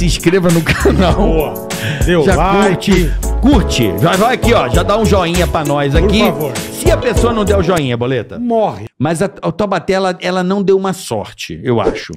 se inscreva no canal. Boa. Deu já like. curte. Curte. Já vai aqui, ó. Já dá um joinha pra nós aqui. Por favor. Se a pessoa não der o joinha, boleta. Morre. Mas a, a tela ela, ela não deu uma sorte, eu acho.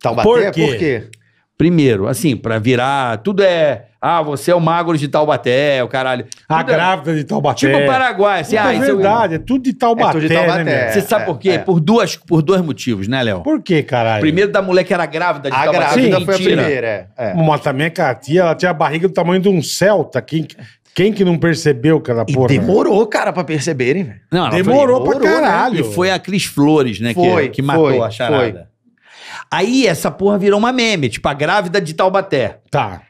Taubaté, por quê? Por quê? Primeiro, assim, para virar, tudo é. Ah, você é o magro de Taubaté, o caralho. A é grávida é, de Taubaté. Tipo o Paraguai, assim, ah, é verdade, é tudo de Taubaté. É tudo de Taubaté. Né, você sabe por quê? É. Por, duas, por dois motivos, né, Léo? Por quê, caralho? Primeiro, da mulher que era grávida de a Taubaté. A grávida Sim, foi a primeira, é. Mas também, cara, tia, ela tinha a barriga do tamanho de um celta. Quem, quem que não percebeu aquela porra? E demorou, cara, pra perceberem, velho. Demorou, demorou pra né? caralho. E foi a Cris Flores, né, foi, que, que matou foi, a charada. Foi. Aí essa porra virou uma meme, tipo a grávida de Taubaté. Tá.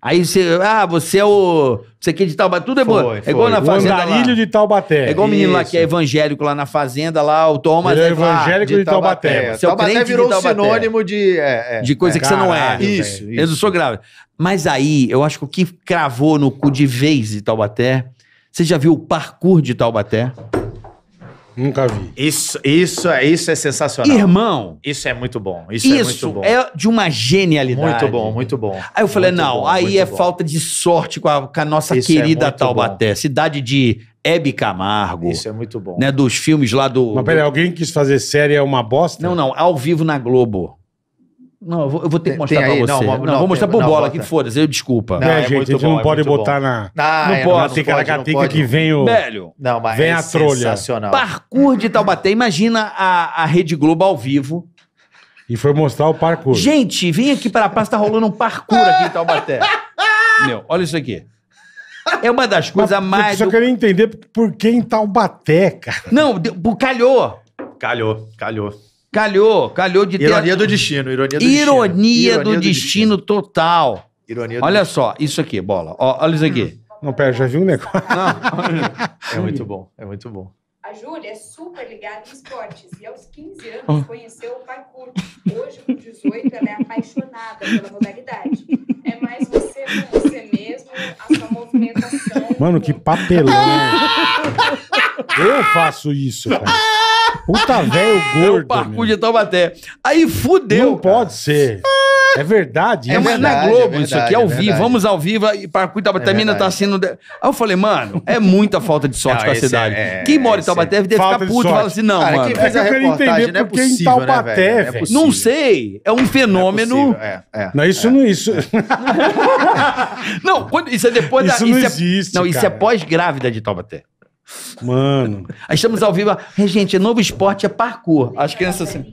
Aí você, ah, você é o. Você aqui é de Taubaté. Tudo é foi, bom. É igual na fazenda. O andarilho lá. de Taubaté. É igual o menino lá que é evangélico lá na fazenda, lá, o Thomas. É, é evangélico de, de Taubaté. Taubaté. Seu é Taubaté virou Taubaté. sinônimo de. É, é, de coisa que caralho, você não é. Isso, isso. Eu sou grávida. Mas aí, eu acho que o que cravou no cu de vez de Taubaté. Você já viu o parkour de Taubaté? Nunca vi. Isso, isso, é, isso é sensacional. Irmão. Isso é muito bom. Isso, é isso é muito bom. É de uma genialidade. Muito bom, muito bom. Aí eu falei, muito não, bom, aí é bom. falta de sorte com a, com a nossa isso é querida é Taubaté, bom. cidade de Hebe Camargo. Isso é muito bom. Né, dos filmes lá do. Mas peraí, alguém quis fazer série é uma bosta? Não, não, ao vivo na Globo. Não, eu vou, eu vou ter que mostrar tem pra aí? você. Não, não, não, vou mostrar tem, pro não, Bola bota. aqui, foda-se, desculpa. Não, é, gente, é gente não é pode botar na. não, é, pode, não pode, que vem o. Velho. Não, mas vem é a trolha. sensacional. Parkour de Taubaté, imagina a, a Rede Globo ao vivo. E foi mostrar o parkour. Gente, vem aqui para a praça, tá rolando um parkour aqui em Taubaté. Meu, olha isso aqui. É uma das coisas mas, mais. Eu só queria entender por que em Taubaté, cara. Não, calhou. Calhou, calhou. Calhou, calhou de ironia ter. Ironia do destino, ironia do destino. Ironia do, do destino, destino, total. Ironia do Olha destino. só, isso aqui, bola. Ó, olha isso aqui. Hum. Não, pera, já viu um negócio. Não, é muito bom, é muito bom. A Júlia é super ligada em esportes e aos 15 anos conheceu o parkour. Hoje, com 18, ela é apaixonada pela modalidade. É mais você com você mesmo, a sua movimentação. Mano, que papelão. Eu faço isso, cara. Puta velho gordo. É o parkour de Taubaté. Aí fudeu. Não cara. pode ser. É verdade. É, é na Globo, é verdade, isso aqui, é ao vivo. Vamos ao vivo. E Parkour Taubaté é Minas tá sendo. Aí eu falei, mano, é muita falta de sorte não, com a cidade. É, quem mora em Taubaté deve ficar puto e falar assim, não, cara, mano. Quem fez a reportagem não é possível, né, Taubaté, né, velho? Não é sei. É um fenômeno. Não, isso não. Isso... não, isso é depois da. Isso não existe. Não, isso é pós-grávida de Taubaté. Mano. Estamos ao vivo. É, gente, é novo esporte é parkour. As crianças assim.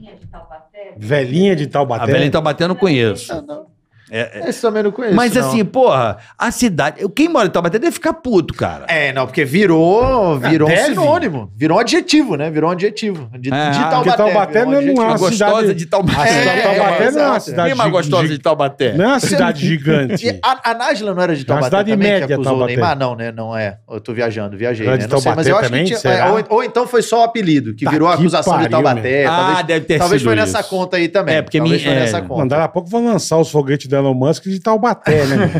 Velhinha de Taubaté? A velhinha de Taubaté eu não conheço. não. É, é, Esse também não conheço. Mas não. assim, porra, a cidade. Quem mora em Taubaté deve ficar puto, cara. É, não, porque virou, virou um sinônimo. Virou um adjetivo, né? Virou um adjetivo. De, é, de ah, Taubaté. Porque Taubaté não, é uma cidade... gostosa de Taubaté. É, Taubaté não é uma cidade... Quem mais gostosa de Taubaté. Não é uma cidade gigante. E a, a Nájila não era de é Taubaté cidade também, média, que acusou Taubaté. o Neymar? Não, né? Não é. Eu tô viajando, viajei, é né? Não sei, mas eu acho que tinha... Ou, então, ou, então foi só o apelido, que tá virou a acusação de Taubaté. Ah, deve ter sido Talvez foi nessa conta aí também. É, porque... Talvez me, foi nessa conta. Daqui a pouco vão lançar os foguetes da Elon Musk de Taubaté, né?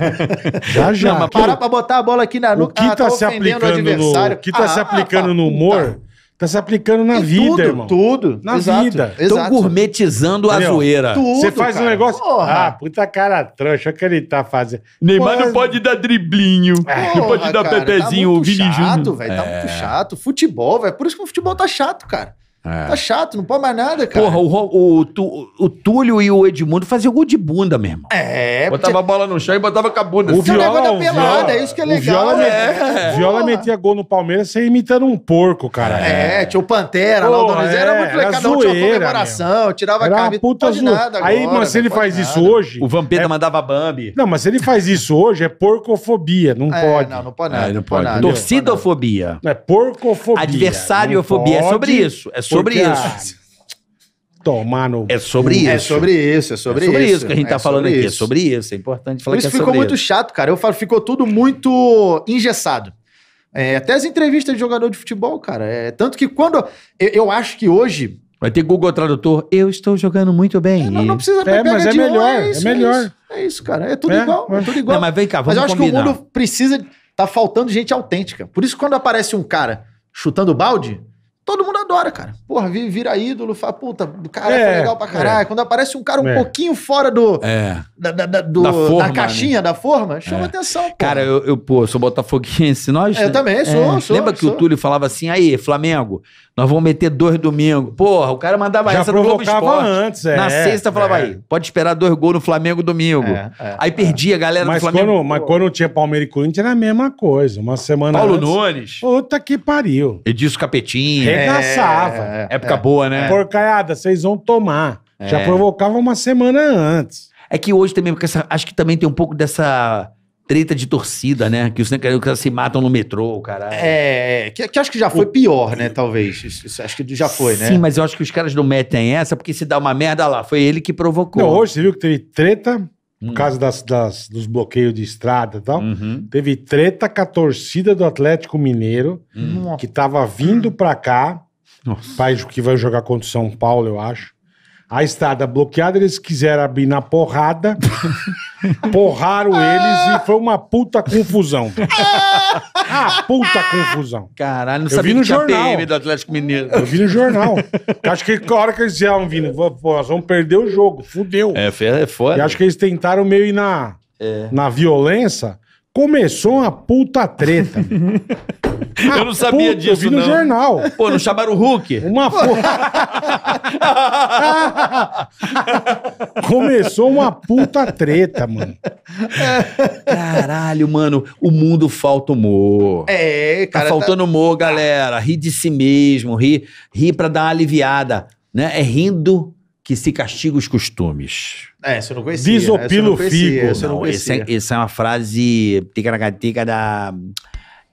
já já. Não, mas parar pra botar a bola aqui na nuca. O que ah, tá, se aplicando no, o que tá ah, se aplicando no humor... Tá. Tá se aplicando na vida, tudo, irmão. Tudo. Na exato, vida. Estão gourmetizando a zoeira. Você faz cara. um negócio. Porra. Ah, puta cara trancha, o que ele tá fazendo? Neymar Porra. não pode dar driblinho. Porra, não pode dar cara, tá pepezinho, tá muito chato, velho. Tá é. muito chato. Futebol, velho. Por isso que o futebol tá chato, cara. É. Tá chato, não pode mais nada, cara. Porra, o, o, o, o Túlio e o Edmundo faziam gol de bunda, mesmo É, Botava porque... a bola no chão e botava com a bunda. O assim, Viola, é da pelada, viola, é isso que é legal. Viola, é. Viola metia gol no Palmeiras sem imitando um porco, cara. É, é. tinha o Pantera Porra, lá, o Dona É, era muito legal. Cada um tinha comemoração, mesmo. tirava era a camisa. Puta não nada agora, Aí, mas se ele faz nada. isso hoje... O Vampeta é- mandava Bambi. Não, mas se ele faz isso hoje, é porcofobia, não é, pode. Não, não pode nada. Torcidofobia. É porcofobia. Adversariofobia, é sobre isso. É sobre sobre isso. tomar no. É sobre é isso. É sobre isso, é sobre, é sobre isso. isso que a gente tá é tá falando isso. aqui. É sobre isso, é importante falar Por isso que é ficou muito isso. chato, cara. Eu falo, ficou tudo muito engessado. É, até as entrevistas de jogador de futebol, cara. É, tanto que quando. Eu, eu acho que hoje. Vai ter Google Tradutor. Eu estou jogando muito bem. É, não, não, precisa é, mas é melhor. É, isso, é melhor. Isso, é isso, cara. É tudo é, igual. É tudo igual. Não, mas vem cá, vamos Mas eu acho combinar. que o mundo precisa. Tá faltando gente autêntica. Por isso, quando aparece um cara chutando balde, todo mundo adora, cara. Porra, vira ídolo, fala, puta, o cara é, foi legal pra caralho. É. Quando aparece um cara um é. pouquinho fora do. É. Da, da, da, do, da, forma, da caixinha, né? da forma, chama é. atenção, porra. Cara, eu, eu, pô, sou botafoguense, nós. É, eu né? também, sou, é. sou. Lembra sou, que sou. o Túlio falava assim, aí, Flamengo, nós vamos meter dois domingos. Porra, o cara mandava Já essa no Globo Esporte. antes, é. Na sexta falava é. aí, pode esperar dois gols no Flamengo domingo. É, é, aí perdia a galera mas do Flamengo. Quando, mas quando tinha Palmeiras e Corinthians era a mesma coisa. Uma semana Paulo antes, Nunes. Puta que pariu. Edilson Capetinho. É. Regaçava. É, é, época boa, né? Porcaiada, vocês vão tomar. Já provocava uma semana antes. É que hoje também, porque essa, acho que também tem um pouco dessa treta de torcida, né? Que os caras se matam no metrô, caralho. É, é, que, que acho que já foi o... pior, né? Talvez. Isso, isso, acho que já foi, Sim, né? Sim, mas eu acho que os caras não metem essa, porque se dá uma merda lá, foi ele que provocou. Não, hoje você viu que teve treta por hum. causa das, das, dos bloqueios de estrada e tal. Uhum. Teve treta com a torcida do Atlético Mineiro, hum. que tava vindo pra cá, Nossa. que vai jogar contra o São Paulo, eu acho. A estrada bloqueada, eles quiseram abrir na porrada. Porraram ah. eles e foi uma puta confusão. a ah, puta confusão. Caralho, não Eu sabia vi no que jornal. PM do Atlético Mineiro. Eu vi no jornal. Acho que a hora que eles iam vindo, nós vamos perder o jogo, fudeu. É, é foda. E acho que eles tentaram meio ir na, é. na violência. Começou uma puta treta. eu não sabia puta, disso, eu vi no não. jornal. Pô, não chamaram o Hulk? Uma porra. Começou uma puta treta, mano. Caralho, mano, o mundo falta humor. É, tá cara. Tá faltando tá... humor, galera. Ri de si mesmo, ri, ri pra dar uma aliviada. Né? É rindo que se castiga os costumes. É, você não conhecia. Desopila o figo. Não, esse, é, esse é uma frase tica na tica da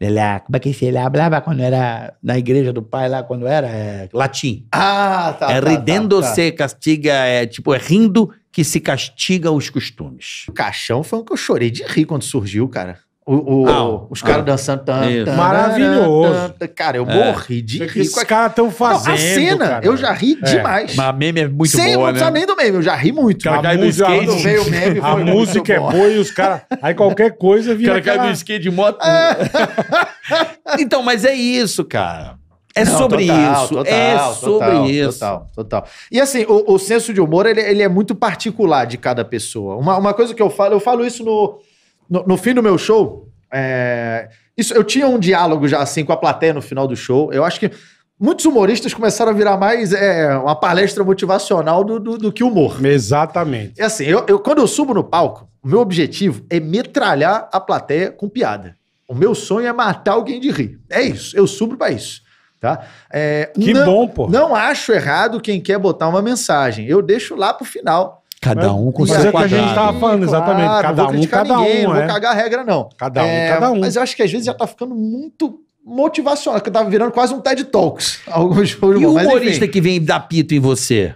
Lelé, como é que se lembrava quando era na igreja do pai lá, quando era é, latim? Ah, tá. É tá, ridendo tá, tá. se castiga, é tipo, é rindo que se castiga os costumes. O caixão foi um que eu chorei de rir quando surgiu, cara. O, o, ah, os caras ah, dançando tanto. Maravilhoso. Tan, cara, eu é. morri de rir. Os caras estão fazendo. Não, a cena, cara. eu já ri é. demais. Mas a meme é muito Sem, boa, não né? nem do meme, eu já ri muito. Cara, cai do skate. meme, a música é boa. e os caras. Aí qualquer coisa vira. O cara aquela... cai no skate de moto. É. então, mas é isso, cara. É não, sobre total, isso. Total, é total, sobre isso. Total, total. E assim, o, o senso de humor, ele, ele, é muito particular de cada pessoa. Uma, uma coisa que eu falo, eu falo isso no no, no fim do meu show, é, isso, eu tinha um diálogo já assim com a plateia no final do show. Eu acho que muitos humoristas começaram a virar mais é, uma palestra motivacional do, do, do que humor. Exatamente. É assim, eu, eu, quando eu subo no palco, o meu objetivo é metralhar a plateia com piada. O meu sonho é matar alguém de rir. É isso, eu subo para isso. Tá? É, que não, bom, pô. Não acho errado quem quer botar uma mensagem. Eu deixo lá pro final. Cada um com seu quadrado. Mas é que a gente estava falando, exatamente. Claro, cada um, cada ninguém, um. Não é? vou cagar a regra, não. Cada um, é, cada um. Mas eu acho que às vezes já está ficando muito motivacional, que estava tá virando quase um TED Talks. Alguns e o humorista que vem dar pito em você?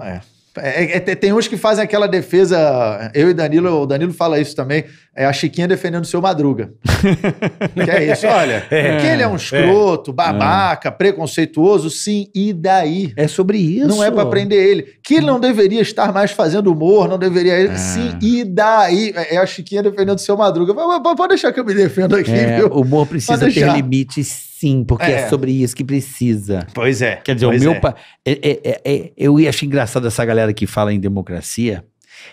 É. É, é, é, tem uns que fazem aquela defesa. Eu e Danilo, o Danilo fala isso também. É a Chiquinha defendendo o seu Madruga. que é isso, olha. É, que ele é um é. escroto, é. babaca, preconceituoso, sim, e daí? É sobre isso. Não é para prender ele. Que ele não deveria estar mais fazendo humor, não deveria. Sim, e daí? É a Chiquinha defendendo o seu Madruga. Pode deixar que eu me defenda aqui, viu? O humor precisa ter limites, sim porque é. é sobre isso que precisa. Pois é. Quer dizer, o meu. É. É, é, é. é, eu acho engraçado essa galera que fala em democracia,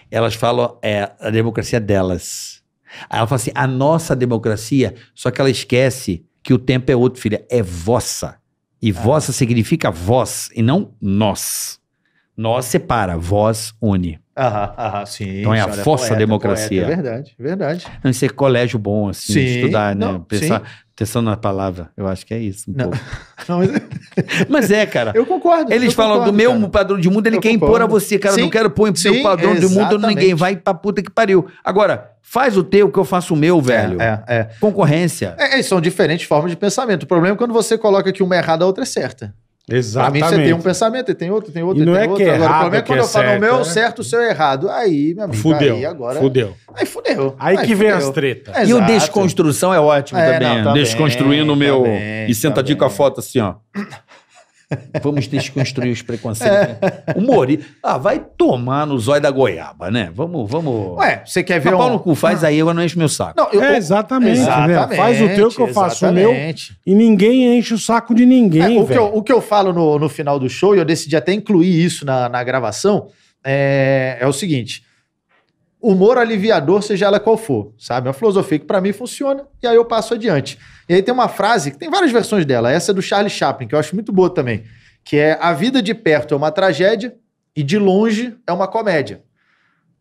elas falam é, a democracia delas. Aí ela fala assim: a nossa democracia, só que ela esquece que o tempo é outro, filha, é vossa. E ah. vossa significa vós e não nós. Nós separa, vós une. Aham, aham, sim. Então é a força da democracia. Poeta, é verdade, verdade. Não ser colégio bom, assim, sim, estudar, né? Não, Pensar, sim. Atenção na palavra, eu acho que é isso. Um não. não mas... mas... é, cara. Eu concordo. Eles eu falam concordo, do meu cara. padrão de mundo, ele eu quer concordo. impor a você, cara. Sim, não quero pôr o seu padrão exatamente. de mundo ninguém. Vai pra puta que pariu. Agora, faz o teu que eu faço o meu, é, velho. É, é. é. Concorrência. É, são diferentes formas de pensamento. O problema é quando você coloca que uma é errada, a outra é certa. Exatamente. Pra mim, você tem um pensamento, tem outro, tem outro, e não tem é outro. Que é agora, errado, o problema é quando é eu falo certo, o meu né? certo, o seu é errado. Aí, meu amigo, fudeu, aí agora. Fudeu. Aí fudeu. Aí, aí que fudeu. vem as tretas. Exato. E o desconstrução é ótimo é, também. Não, tá Desconstruindo o meu. Tá bem, e sentadinho tá com a foto assim, ó. Vamos desconstruir os preconceitos. Né? Humorista. Ah, vai tomar no zóio da goiaba, né? Vamos, vamos. Ué, você quer ver. Mas tá um... Paulo Cu faz ah. aí, eu não encho meu saco. Não, eu... é, exatamente. Tá exatamente né? Faz o teu que eu faço exatamente. o meu. E ninguém enche o saco de ninguém. É, o, que eu, o, que eu, falo no, no final do show, e eu decidi até incluir isso na, na gravação, é, é o seguinte humor aliviador, seja ela qual for, sabe? É uma filosofia que para mim funciona e aí eu passo adiante. E aí tem uma frase que tem várias versões dela, essa é do charles Chaplin, que eu acho muito boa também, que é a vida de perto é uma tragédia e de longe é uma comédia.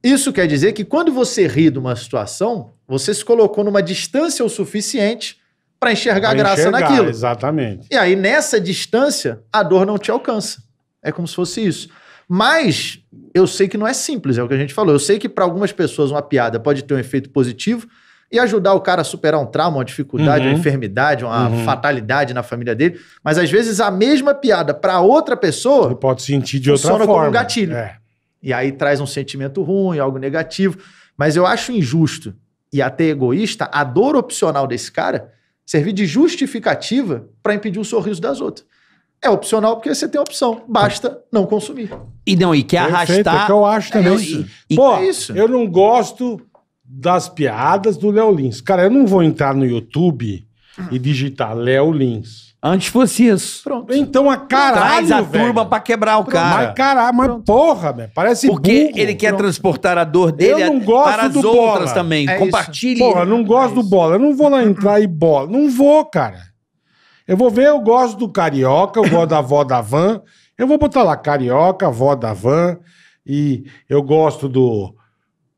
Isso quer dizer que quando você ri de uma situação, você se colocou numa distância o suficiente para enxergar pra graça enxergar, naquilo. Exatamente. E aí nessa distância, a dor não te alcança. É como se fosse isso. Mas eu sei que não é simples, é o que a gente falou. Eu sei que para algumas pessoas uma piada pode ter um efeito positivo e ajudar o cara a superar um trauma, uma dificuldade, uhum. uma enfermidade, uma uhum. fatalidade na família dele. Mas às vezes a mesma piada para outra pessoa. Ele pode sentir de outra forma. como um gatilho. É. E aí traz um sentimento ruim, algo negativo. Mas eu acho injusto e até egoísta a dor opcional desse cara servir de justificativa para impedir o sorriso das outras. É opcional porque você tem opção. Basta não consumir. E não, e quer Perfeito, arrastar. É que eu acho também. É isso. E, Pô, é isso. eu não gosto das piadas do Léo Lins. Cara, eu não vou entrar no YouTube e digitar Léo Lins. Antes fosse isso. Pronto. Então a caralho, Traz a velho. turma pra quebrar o Pronto. cara. Mas caralho, mas Pronto. porra, velho. Parece Porque burro. ele quer Pronto. transportar a dor dele eu não gosto para do as bola. outras também. É Compartilhe. Porra, não gosto é do bola. Eu não vou lá entrar e bola. Não vou, cara. Eu vou ver, eu gosto do Carioca, eu gosto da Vó da van. Eu vou botar lá Carioca, Vó da van. E eu gosto do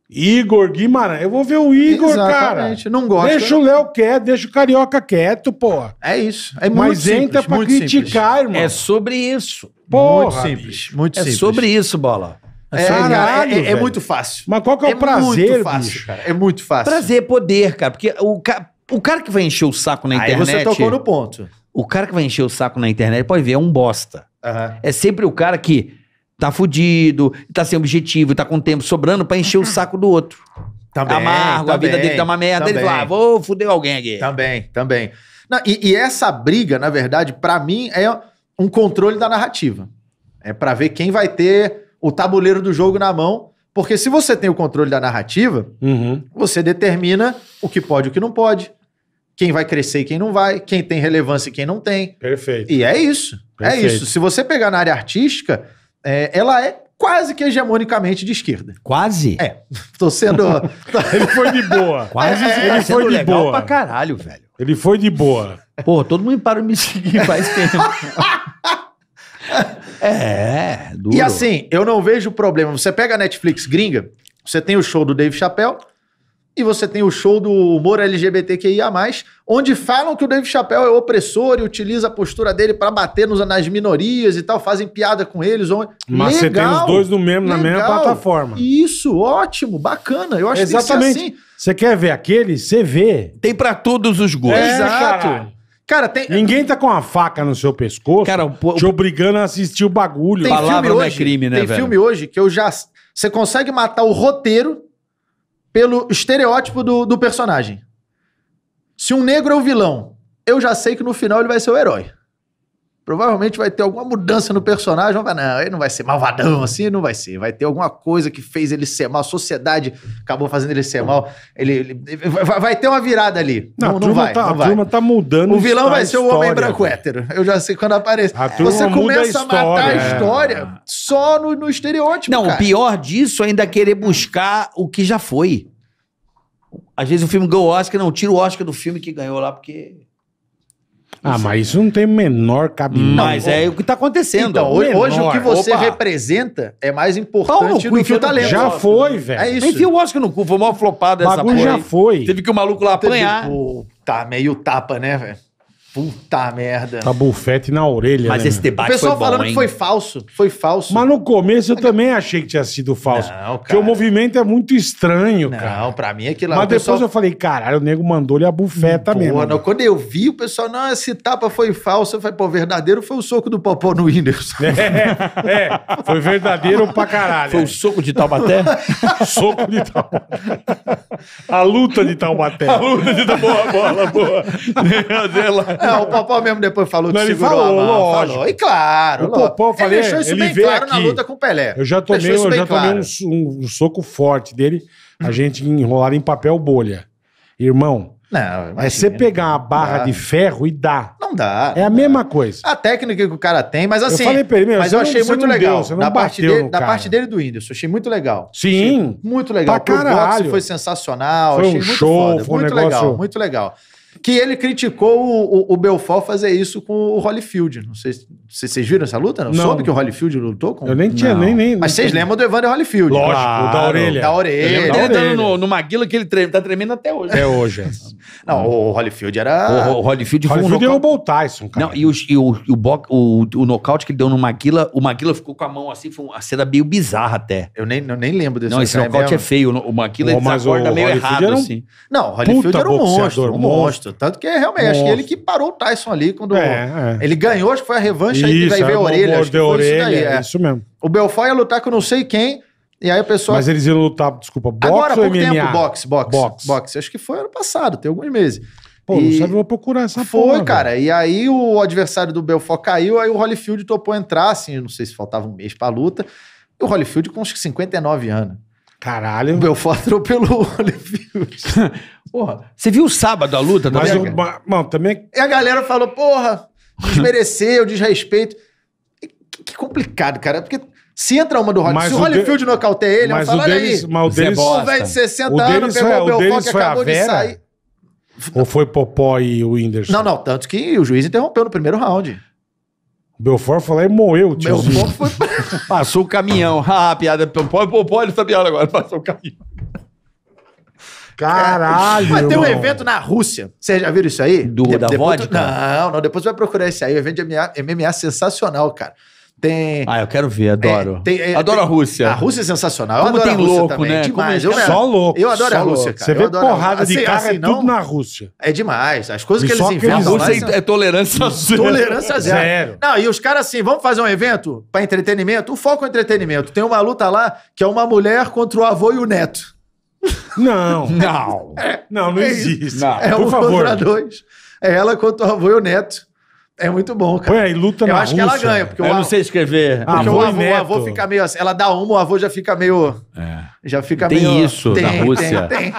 Igor Guimarães. Eu vou ver o Igor, Exatamente. cara. Não gosto. Deixa né? o Léo quieto, deixa o Carioca quieto, pô. É isso. É muito Mas simples, entra pra muito criticar, simples. irmão. É sobre isso. Porra, muito simples. Muito é simples. É sobre isso, bola. É, é, caralho, é, é, muito fácil. Mas qual que é, o é prazer, muito fácil, bicho? cara. É muito fácil. Prazer, poder, cara. Porque o, ca o cara que vai encher o saco na Aí internet. Aí você tocou no ponto. O cara que vai encher o saco na internet pode ver, é um bosta. Uhum. É sempre o cara que tá fudido, tá sem objetivo, tá com tempo sobrando para encher o ah. saco do outro. Também, tá tá Amargo, também, tá a vida dele tá uma merda. Também. Ele fala, ah, vou fuder alguém aqui. Também, também. Não, e, e, essa briga, na verdade, para mim é um controle da narrativa. É para ver quem vai ter o tabuleiro do jogo na mão porque se você tem o controle da narrativa, uhum. você determina o que pode e o que não pode, quem vai crescer e quem não vai, quem tem relevância e quem não tem. Perfeito. E é isso. É Perfeito. É isso. Se você pegar na área artística, é, ela é quase que hegemonicamente de esquerda. Quase? É. Tô sendo. ele foi de boa. Quase é, ele, ele foi de legal boa. pra caralho, velho. Ele foi de boa. Pô, todo mundo para de me seguir faz tempo. É, duro. E assim, eu não vejo problema. Você pega a Netflix gringa, você tem o show do Dave Chappelle e você tem o show do humor LGBTQIA+, onde falam que o Dave Chappelle é opressor e utiliza a postura dele para bater nos, nas minorias e tal, fazem piada com eles. Mas legal, você tem os dois no mesmo, legal. na mesma plataforma. Isso, ótimo, bacana. Eu acho Exatamente. que isso que assim. Você quer ver aquele? Você vê. Tem para todos os gostos. É, Exato. Cara, tem. Ninguém tá com a faca no seu pescoço Cara, o- te obrigando a assistir o bagulho. Tem Palavra filme não é hoje, crime, né, Tem velho? filme hoje que eu já. Você consegue matar o roteiro pelo estereótipo do, do personagem. Se um negro é o vilão, eu já sei que no final ele vai ser o herói. Provavelmente vai ter alguma mudança no personagem. Vai, não, ele não vai ser malvadão assim, não vai ser. Vai ter alguma coisa que fez ele ser mal. A sociedade acabou fazendo ele ser mal. Ele, ele, ele vai, ter uma virada ali. Não, não, não vai, tá, não vai. A turma tá mudando. O vilão vai ser o homem branco hétero. Eu já sei quando aparece. Você começa a, história, a matar a história é. só no, no estereótipo. Não, cara. o pior disso é ainda é querer buscar o que já foi. Às vezes o filme ganhou o Oscar, não, tira o Oscar do filme que ganhou lá, porque. Ah, mas isso não tem menor cabimento. Mas é o que está acontecendo. Então, hoje, hoje, o que você opa. representa é mais importante cu, do que o talento. Já foi, velho. É isso. Enfia o Oscar no cu, foi mal maior flopado dessa porra. já foi. Teve que o maluco lá apanhar. Teve, pô, tá, meio tapa, né, velho? Puta merda. Tá bufete na orelha. Mas né, esse debate foi O pessoal foi falando que foi falso. Foi falso. Mas no começo eu também achei que tinha sido falso. Não, cara. Porque o movimento é muito estranho, não, cara. Não, pra mim é lá. Mas depois pessoal... eu falei, caralho, o nego mandou-lhe a bufeta mesmo. Não, quando eu vi, o pessoal, não, esse tapa foi falso. Eu falei, pô, verdadeiro foi o soco do Popó no Whindersson. É, é, foi verdadeiro pra caralho. Foi o é. soco de Taubaté? soco de Taubaté. A luta de Taubaté. A luta de Taubaté. Boa, bola, boa. boa. Não, o Popó mesmo depois falou que não, segurou falou, a mão. Lógico. Falou. E claro, o Popó, ele falei, deixou isso ele bem claro aqui. na luta com o Pelé. Eu já tomei, eu já tomei claro. um, um, um, soco forte dele, a gente enrolado em papel bolha. Irmão, não, imagina, é você pegar uma barra de ferro e dá. Não dá. Não é a dá. mesma coisa. A técnica que o cara tem, mas assim. Eu falei pra ele, mas eu achei não, muito legal. Deu, da, parte dele, da parte dele do Whindersson, achei muito legal. Sim. Achei muito legal. Pra caralho. foi sensacional. Foi um show, foda. foi um muito negócio... legal, muito legal que ele criticou o, o, o Belfort fazer isso com o Holyfield. Não sei se vocês viram essa luta? Não? não. Soube que o Holyfield lutou com. Eu nem tinha, nem, nem. Mas vocês lembram do Evander Holyfield? Lógico, claro. da orelha. Da orelha. Ele tá dando no, no Maguila que ele treme, tá tremendo até hoje. Até hoje. É. Não, não, o Holyfield era. O, o Holyfield foi. É o Holyfield um derrubou o Tyson, cara. Não, e, os, e o, e o, bo... o, o nocaute que ele deu no Maguila, o Maguila ficou com a mão assim, foi uma cena meio bizarra até. Eu nem, eu nem lembro desse Não, esse nocaute é, é feio. O Maguila ele desacorda meio errado, um... assim. Não, o Holyfield Puta era um monstro, um monstro. Tanto que é, realmente, acho que ele que parou o Tyson ali quando. É, ele ganhou, acho que foi a revanche aí é que ver a orelha. orelha, isso daí, é. isso mesmo. O Belfort ia lutar com não sei quem, e aí pessoal... Mas eles iam lutar, desculpa, boxe Agora, há pouco tempo, boxe, boxe, boxe, boxe. Acho que foi ano passado, tem alguns meses. Pô, e... não sabe, eu vou procurar essa Foi, porra, cara. Velho. E aí o adversário do Belfort caiu, aí o Holyfield topou entrar, assim, não sei se faltava um mês pra luta. E o Holyfield com uns 59 anos. Caralho. O Belfort atropelou o Holyfield. porra. Você viu o sábado a luta? mas, mano, também... E a galera falou, porra, desmerecer, o desrespeito. Que complicado, cara, porque se entra uma do Holly, se o Holyfield de... nocauteia ele, mas fala, o aí, mas o é o velho de 60 o anos, pegou é, o Belfort que acabou de sair. Ou foi Popó e o Whindersson? Não, não, tanto que o juiz interrompeu no primeiro round. O Belfort falou e moeu, tiozinho. Belfort foi... Passou o caminhão. Ah, piada. É Popó, ele essa tá piada agora. Passou o caminhão. Caralho! Vai ter um evento na Rússia. Vocês já viram isso aí? Do de, da depois, vodka? Não, não. Depois vai procurar esse aí. O evento de MMA, MMA sensacional, cara. Tem. Ah, eu quero ver, adoro. É, tem, é, adoro tem, a Rússia. A Rússia é sensacional. Como adoro tem a Rússia louco, também. né? É demais. Como... É eu, só louco. Eu adoro a Rússia, cara. Você vê porrada de assim, cara é assim, é tudo não... na Rússia. É demais. As coisas e que eles inventam. A Rússia é, é tolerância zero. Tolerância zero. zero. Não, e os caras assim, vamos fazer um evento para entretenimento? O foco é entretenimento. Tem uma luta lá que é uma mulher contra o avô e o neto. Não. Não. É, não, não é existe. Não. É Por um favor. contra dois. É ela contra o avô e o neto. É muito bom, cara. Põe aí, luta Eu na acho Rússia. que ela ganha. Porque eu o não sei escrever. Porque avô o, avô, o avô fica meio assim. Ela dá uma, o avô já fica meio... É. Já fica tem meio... Isso, tem isso na Rússia. Tem, tem.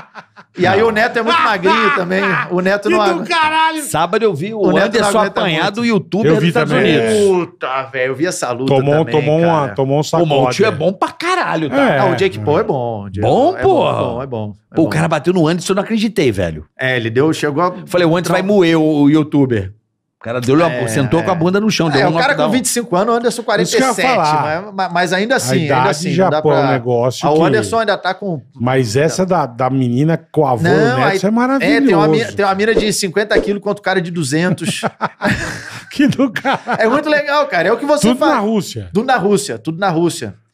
E aí o Neto é muito magrinho também. O Neto não do é- caralho! Sábado eu vi o, o Neto Anderson apanhar do youtuber dos Estados também. Unidos. Puta, velho, eu vi essa luta Tomou, também, tomou, cara. uma, tomou um sacode. o é tio é bom pra caralho, tá? É. Ah, o Jake Paul é bom. Bom, Paul é pô. É bom, é bom. Pô, o cara bateu no Anderson, eu não acreditei, velho. É, ele deu, chegou a... Falei, o Anderson vai moer o, o youtuber. O cara deu é, sentou é. com a bunda no chão. É, deu um o cara com 25 anos, o Anderson 47. Mas, mas ainda assim, ainda assim. Já pô, pra... um negócio. Ah, o Anderson que... ainda tá com. Mas essa da, da menina com a avô não, neto, isso é maravilhoso. É, tem uma, mina, tem uma mina de 50 quilos quanto cara de 200. que do cara. É muito legal, cara. É o que você tudo faz. Tudo na Rússia. Tudo na Rússia, tudo na Rússia.